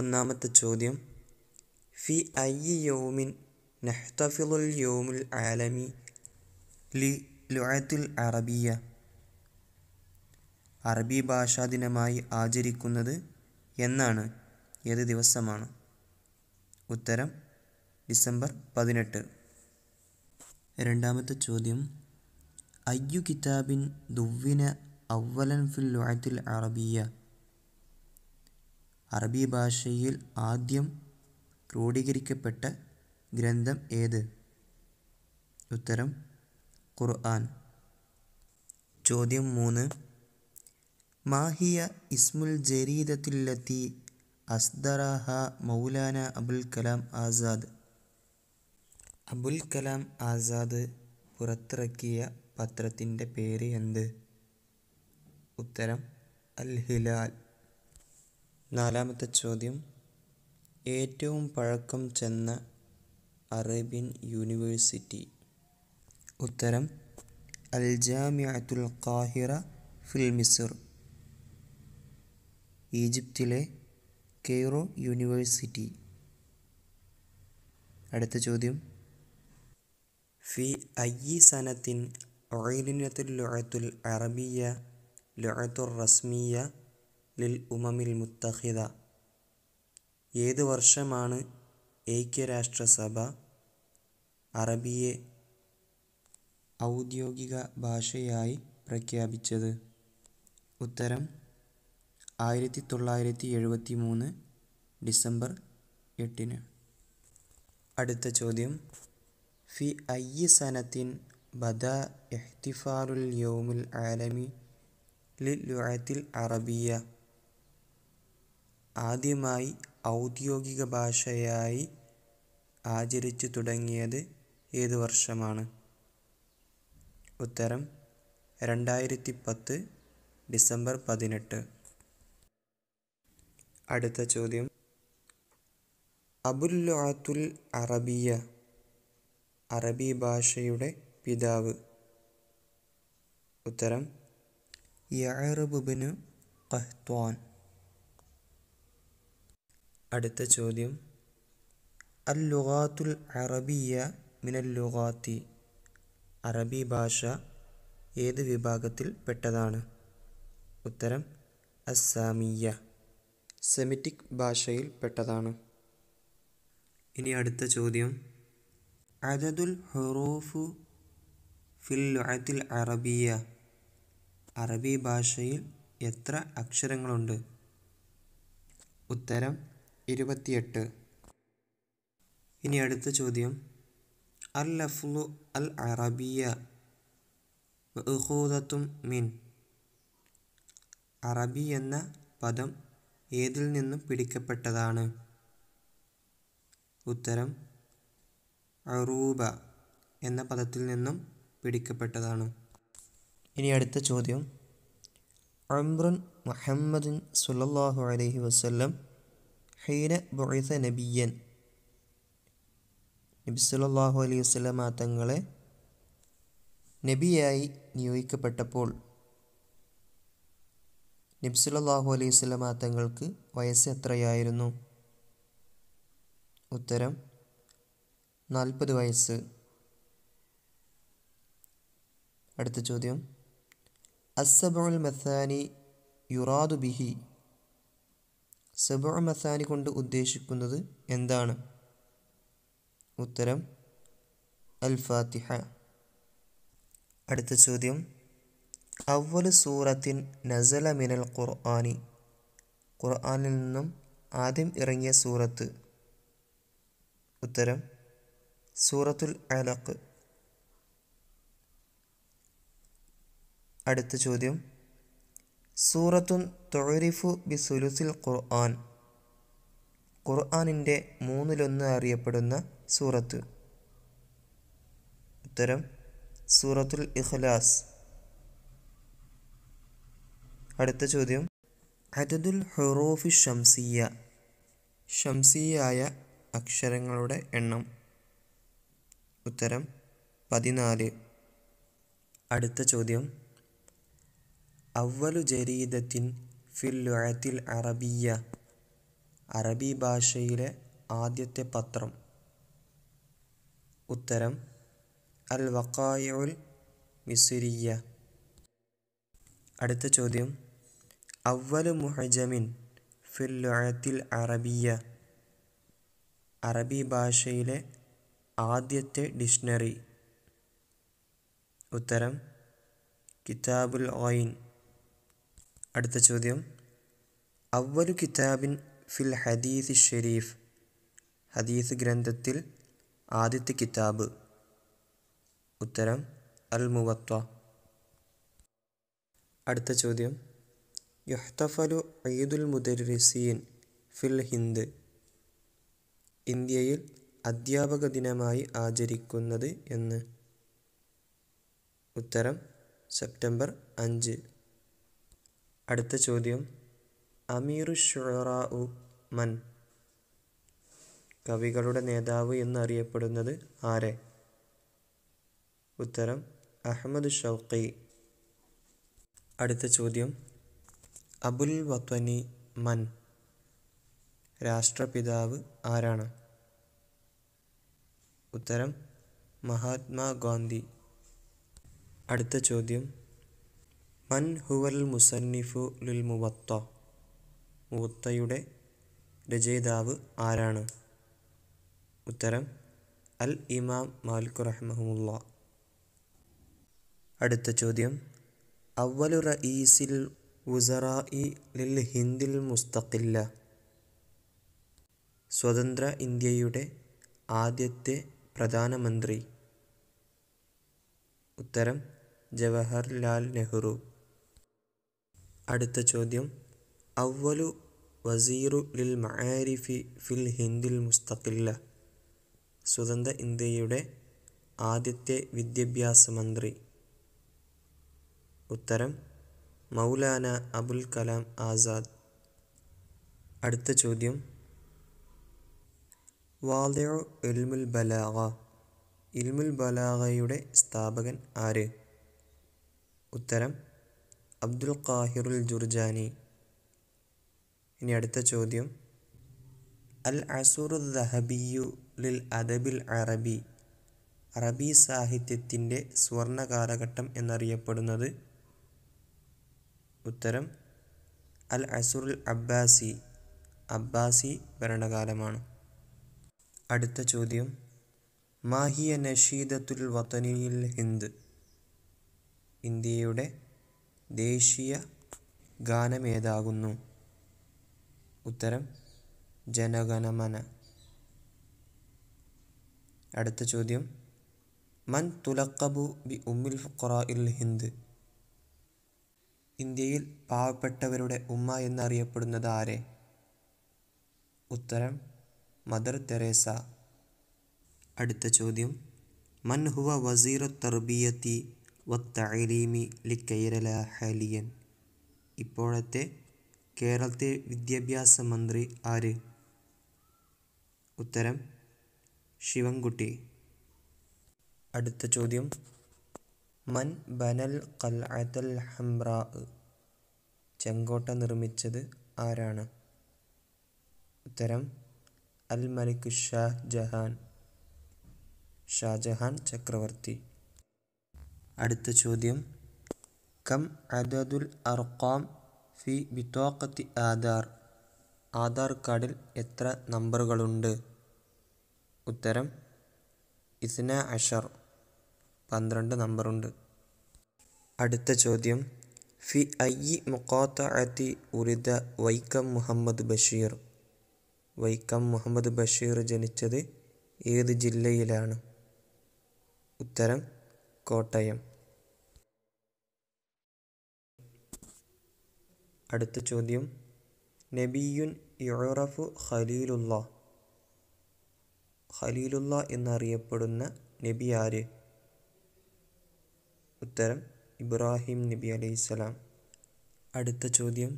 ഒന്നാമത്തെ ചോദ്യം ഫി ഐ യോമിൻ നഹ്തഫിലുൽ യോമുൽ ആലമി ലി ലുഅത്തുൽ അറബിയ അറബി ഭാഷാ ദിനമായി ആചരിക്കുന്നത് എന്നാണ് ഏത് ദിവസമാണ് ഉത്തരം ഡിസംബർ പതിനെട്ട് രണ്ടാമത്തെ ചോദ്യം അയ്യു കിതാബിൻ ദുവിന അവലൻ ഫിൽ ലുഅത്തുൽ അറബിയ അറബി ഭാഷയിൽ ആദ്യം ക്രോഡീകരിക്കപ്പെട്ട ഗ്രന്ഥം ഏത് ഉത്തരം ഖുർആൻ ചോദ്യം മൂന്ന് മാഹിയ ഇസ്മുൽ ജരീദത്തില്ലത്തി അസ്ദറഹ മൗലാന അബുൽ കലാം ആസാദ് അബുൽ കലാം ആസാദ് പുറത്തിറക്കിയ പത്രത്തിൻ്റെ പേര് എന്ത് ഉത്തരം അൽ ഹിലാൽ നാലാമത്തെ ചോദ്യം ഏറ്റവും പഴക്കം ചെന്ന അറേബ്യൻ യൂണിവേഴ്സിറ്റി ഉത്തരം അൽ ജാമിഅത്തുൽ ഖാഹിറ ഫിൽ മിസർ ഈജിപ്തിലെ കെയ്റോ യൂണിവേഴ്സിറ്റി അടുത്ത ചോദ്യം ഫി അയ്യി സനത്തിൻ ഒഴിലിനത്തുൽ ലൊഴത്തുൽ അറബിയ ലൊഴത്തുർ റസ്മിയ ലിൽ ഉമമിൽ മുത്തഹിദ ഏത് വർഷമാണ് ഐക്യരാഷ്ട്രസഭ അറബിയെ ഔദ്യോഗിക ഭാഷയായി പ്രഖ്യാപിച്ചത് ഉത്തരം ആയിരത്തി തൊള്ളായിരത്തി എഴുപത്തി മൂന്ന് ഡിസംബർ എട്ടിന് അടുത്ത ചോദ്യം ഫി അയ്യ സനത്തിൻ ബദ എഹ്തിഫാറുൽ യോമുൽ ആലമി ലിൽ അറബിയ ആദ്യമായി ഔദ്യോഗിക ഭാഷയായി ആചരിച്ചു തുടങ്ങിയത് ഏത് വർഷമാണ് ഉത്തരം രണ്ടായിരത്തി പത്ത് ഡിസംബർ പതിനെട്ട് അടുത്ത ചോദ്യം അബുല്ലാത്തുൽ അറബിയ അറബി ഭാഷയുടെ പിതാവ് ഉത്തരം യാറബുബിന് ബിനു കഹ്ത്വാൻ അടുത്ത ചോദ്യം അൽ ലുഗാത്തുൽ അറബിയ മിനൽ ലുഗാത്തി അറബി ഭാഷ ഏത് വിഭാഗത്തിൽ പെട്ടതാണ് ഉത്തരം അസ്സാമിയ സെമിറ്റിക് ഭാഷയിൽ പെട്ടതാണ് ഇനി അടുത്ത ചോദ്യം അദദുൽ ഹുറൂഫു ഫിൽ ലുഅത്തിൽ അറബിയ അറബി ഭാഷയിൽ എത്ര അക്ഷരങ്ങളുണ്ട് ഉത്തരം ഇരുപത്തിയെട്ട് ഇനി അടുത്ത ചോദ്യം അൽ ലഫ്ലു അൽ അറബിയ മഹൂദത്തും മിൻ അറബി എന്ന പദം ഏതിൽ നിന്നും പിടിക്കപ്പെട്ടതാണ് ഉത്തരം അറൂബ എന്ന പദത്തിൽ നിന്നും പിടിക്കപ്പെട്ടതാണ് ഇനി അടുത്ത ചോദ്യം അമ്രുൻ മുഹമ്മദിൻ സുല്ലാഹു അലഹി വസ്ല്ലം ഹൈന ബൊറൈസ നബിയൻ നബി നബിസ്വല്ലാഹു അലൈഹി വസ്ലമ തങ്ങളെ നബിയായി നിയോഗിക്കപ്പെട്ടപ്പോൾ നബി നബ്സുലല്ലാഹു അലൈഹി സ്വലമ തങ്ങൾക്ക് വയസ്സ് എത്രയായിരുന്നു ഉത്തരം നാൽപ്പത് വയസ്സ് അടുത്ത ചോദ്യം അസബുൽ മസാനി യുറാദു ബിഹി സബ മസാനി കൊണ്ട് ഉദ്ദേശിക്കുന്നത് എന്താണ് ഉത്തരം അൽ ഫാത്തിഹ അടുത്ത ചോദ്യം അവൽ സൂറത്തിൻ നസല മിനൽ ഖുർആാനി ഖുർആാനിൽ നിന്നും ആദ്യം ഇറങ്ങിയ സൂറത്ത് ഉത്തരം സൂറത്തുൽ അലക്ക് അടുത്ത ചോദ്യം സൂറത്തുൻ തൊഴിഫു ബി സുലുസിൽ ഖുർആൻ ഖുർആാനിൻ്റെ മൂന്നിലൊന്ന് അറിയപ്പെടുന്ന സൂറത്ത് ഉത്തരം സൂറത്തുൽ ഇഖ്ലാസ് അടുത്ത ചോദ്യം അതദുൽ ഹുറൂഫി ഷംസിയ ഷംസിയായ അക്ഷരങ്ങളുടെ എണ്ണം ഉത്തരം പതിനാല് അടുത്ത ചോദ്യം അവ്വലു ജരീദത്തിൻ ഫിൽ ലുഅത്തിൽ അറബിയ്യ അറബി ഭാഷയിലെ ആദ്യത്തെ പത്രം ഉത്തരം അൽ വക്കായുൽ മിസുരിയ അടുത്ത ചോദ്യം അവ്വലു മുഹജമിൻ ഫിൽ ലുഅത്തിൽ അറബിയ്യ അറബി ഭാഷയിലെ ആദ്യത്തെ ഡിക്ഷണറി ഉത്തരം കിതാബുൽ ഓയിൻ അടുത്ത ചോദ്യം അവലു കിതാബിൻ ഫിൽ ഹദീസ് ഷെരീഫ് ഹദീസ് ഗ്രന്ഥത്തിൽ ആദ്യത്തെ കിതാബ് ഉത്തരം അൽ മുവത്വ അടുത്ത ചോദ്യം യുഹ്തഫലു ഈദുൽ മുദർസീൻ ഫിൽ ഹിന്ദ് ഇന്ത്യയിൽ അധ്യാപക ദിനമായി ആചരിക്കുന്നത് എന്ന് ഉത്തരം സെപ്റ്റംബർ അഞ്ച് അടുത്ത ചോദ്യം അമീറു ഷുറാഉ മൻ കവികളുടെ നേതാവ് എന്നറിയപ്പെടുന്നത് ആരെ ഉത്തരം അഹമ്മദ് ഷൗഖി അടുത്ത ചോദ്യം അബുൽ വത്വനി മൻ രാഷ്ട്രപിതാവ് ആരാണ് ഉത്തരം മഹാത്മാ ഗാന്ധി അടുത്ത ചോദ്യം മൻ ഹുവൽ മുസന്നിഫു ലുൽ മുവത്ത മുവത്തയുടെ രചയിതാവ് ആരാണ് ഉത്തരം അൽ ഇമാം മാലിക് റഹ്മുല്ല അടുത്ത ചോദ്യം അവലു റഈസിൽ ഉസറായി ലിൽ ഹിന്ദിൽ മുസ്തഖില്ല സ്വതന്ത്ര ഇന്ത്യയുടെ ആദ്യത്തെ പ്രധാനമന്ത്രി ഉത്തരം ജവഹർലാൽ നെഹ്റു അടുത്ത ചോദ്യം അവലു വസീറു ലിൽ മആരിഫി ഫിൽ ഹിന്ദിൽ മുസ്തഖില്ല സ്വതന്ത്ര ഇന്ത്യയുടെ ആദ്യത്തെ വിദ്യാഭ്യാസ മന്ത്രി ഉത്തരം മൗലാന അബുൽ കലാം ആസാദ് അടുത്ത ചോദ്യം വാദിയോ ഇൽമുൽ ബലാഗ ഇൽമുൽ ബലാഗയുടെ സ്ഥാപകൻ ആര് ഉത്തരം അബ്ദുൽ ഖാഹിറുൽ ജുർജാനി ഇനി അടുത്ത ചോദ്യം അൽ അസുറു ദഹബിയു ലിൽ അദബിൽ അറബി അറബി സാഹിത്യത്തിൻ്റെ സുവർണ കാലഘട്ടം എന്നറിയപ്പെടുന്നത് ഉത്തരം അൽ അസുറുൽ അബ്ബാസി അബ്ബാസി ഭരണകാലമാണ് അടുത്ത ചോദ്യം മാഹിയ നഷീദത്തുൽ വതനിൽ ഹിന്ദ് ഇന്ത്യയുടെ ദേശീയ ഗാനമേതാകുന്നു ഉത്തരം ജനഗണമന അടുത്ത ചോദ്യം മൻ തുലക്കബു ബി ഉമ്മിൽ ഫുഖറ ഹിന്ദ് ഇന്ത്യയിൽ പാവപ്പെട്ടവരുടെ ഉമ്മ എന്നറിയപ്പെടുന്നത് ആരെ ഉത്തരം മദർ തെരേസ അടുത്ത ചോദ്യം മൻ ഹുവ വസീറു തർബിയത്തി വത്തലീമി ലിക്കൈരല ഹലിയൻ ഇപ്പോഴത്തെ കേരളത്തെ വിദ്യാഭ്യാസ മന്ത്രി ആര് ഉത്തരം ശിവൻകുട്ടി അടുത്ത ചോദ്യം മൻ ബനൽ കൽ അതൽ ചെങ്കോട്ട നിർമ്മിച്ചത് ആരാണ് ഉത്തരം അൽ മലിക് ഷാ ജഹാൻ ഷാജഹാൻ ചക്രവർത്തി അടുത്ത ചോദ്യം കം അദദുൽ അർക്കാം ഫി ബിത്തോക്കത്തി ആധാർ ആധാർ കാർഡിൽ എത്ര നമ്പറുകളുണ്ട് ഉത്തരം ഇസ്ന അഷർ പന്ത്രണ്ട് നമ്പറുണ്ട് അടുത്ത ചോദ്യം ഫി അയ്യി മുക്കോത്തി ഉറിദ വൈക്കം മുഹമ്മദ് ബഷീർ വൈക്കം മുഹമ്മദ് ബഷീർ ജനിച്ചത് ഏത് ജില്ലയിലാണ് ഉത്തരം കോട്ടയം അടുത്ത ചോദ്യം നബിയുൻ യുറഫു ഖലീലുല്ല ഖലീലുല്ല എന്നറിയപ്പെടുന്ന നബി ആര് ഉത്തരം ഇബ്രാഹിം നബി അലൈഹിസ്സലാം അടുത്ത ചോദ്യം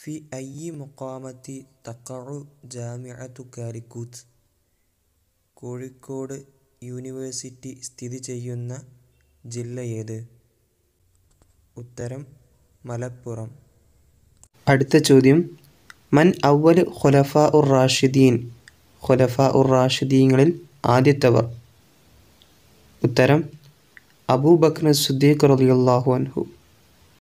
ഫി അയ്യി മുക്കാമത്തി തക്കറു ജാമിഅത്തു കാലിക്കൂത്ത് കോഴിക്കോട് യൂണിവേഴ്സിറ്റി സ്ഥിതി ചെയ്യുന്ന ജില്ല ഏത് ഉത്തരം മലപ്പുറം. അടുത്ത ചോദ്യം മൻ ഖുലഫ ഖുലഫാഉർ റാഷിദീൻ ഖുലഫാഉർ റാഷിദീങ്ങളിൽ ആദ്യത്തവർ? ഉത്തരം അബൂബക്കർ സിദ്ദീഖ് റളിയല്ലാഹു അൻഹു.